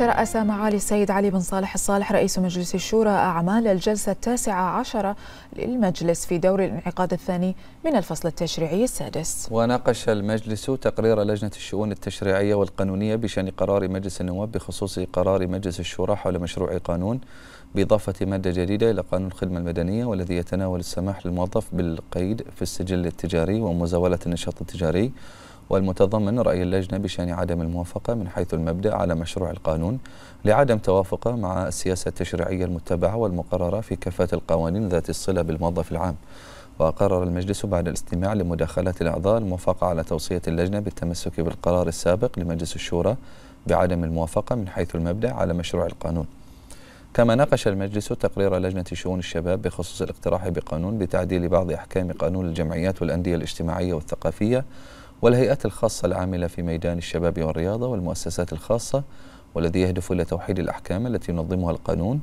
ترأس معالي السيد علي بن صالح الصالح رئيس مجلس الشورى أعمال الجلسة التاسعة عشرة للمجلس في دور الانعقاد الثاني من الفصل التشريعي السادس وناقش المجلس تقرير لجنة الشؤون التشريعية والقانونية بشأن قرار مجلس النواب بخصوص قرار مجلس الشورى حول مشروع قانون بإضافة مادة جديدة إلى قانون الخدمة المدنية والذي يتناول السماح للموظف بالقيد في السجل التجاري ومزاولة النشاط التجاري والمتضمن رأي اللجنة بشأن عدم الموافقة من حيث المبدأ على مشروع القانون لعدم توافقه مع السياسة التشريعية المتبعة والمقررة في كافة القوانين ذات الصلة بالموظف العام وقرر المجلس بعد الاستماع لمداخلات الأعضاء الموافقة على توصية اللجنة بالتمسك بالقرار السابق لمجلس الشورى بعدم الموافقة من حيث المبدأ على مشروع القانون كما ناقش المجلس تقرير لجنة شؤون الشباب بخصوص الاقتراح بقانون بتعديل بعض أحكام قانون الجمعيات والأندية الاجتماعية والثقافية والهيئات الخاصة العاملة في ميدان الشباب والرياضة والمؤسسات الخاصة والذي يهدف إلى توحيد الأحكام التي ينظمها القانون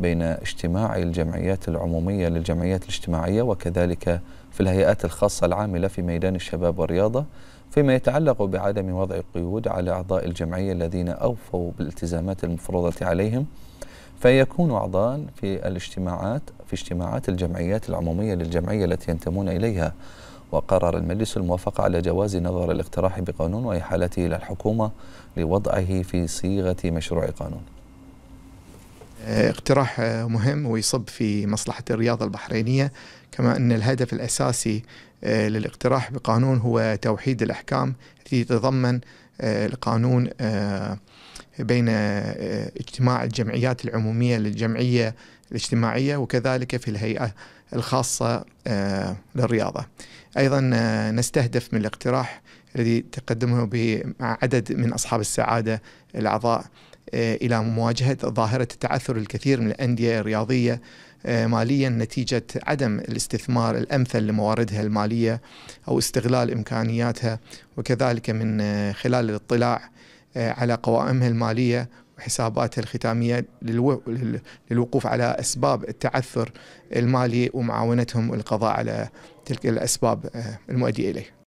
بين اجتماع الجمعيات العمومية للجمعيات الاجتماعية وكذلك في الهيئات الخاصة العاملة في ميدان الشباب والرياضة فيما يتعلق بعدم وضع قيود على أعضاء الجمعية الذين أوفوا بالالتزامات المفروضة عليهم فيكون أعضاء في الاجتماعات في اجتماعات الجمعيات العمومية للجمعية التي ينتمون إليها وقرر المجلس الموافقة على جواز نظر الاقتراح بقانون وإحالته إلى الحكومة لوضعه في صيغة مشروع قانون اقتراح مهم ويصب في مصلحة الرياضة البحرينية كما أن الهدف الأساسي آه، للاقتراح بقانون هو توحيد الأحكام التي تتضمن آه، القانون آه، بين آه، آه، اجتماع الجمعيات العمومية للجمعية الاجتماعية وكذلك في الهيئة الخاصة آه، للرياضة أيضا نستهدف من الاقتراح الذي تقدمه بعدد عدد من أصحاب السعادة الأعضاء إلى مواجهة ظاهرة تعثر الكثير من الأندية الرياضية ماليا نتيجة عدم الاستثمار الأمثل لمواردها المالية أو استغلال إمكانياتها وكذلك من خلال الاطلاع آه، على قوائمها الماليه وحساباتها الختاميه للوقوف على اسباب التعثر المالي ومعاونتهم القضاء على تلك الاسباب آه، المؤديه اليه.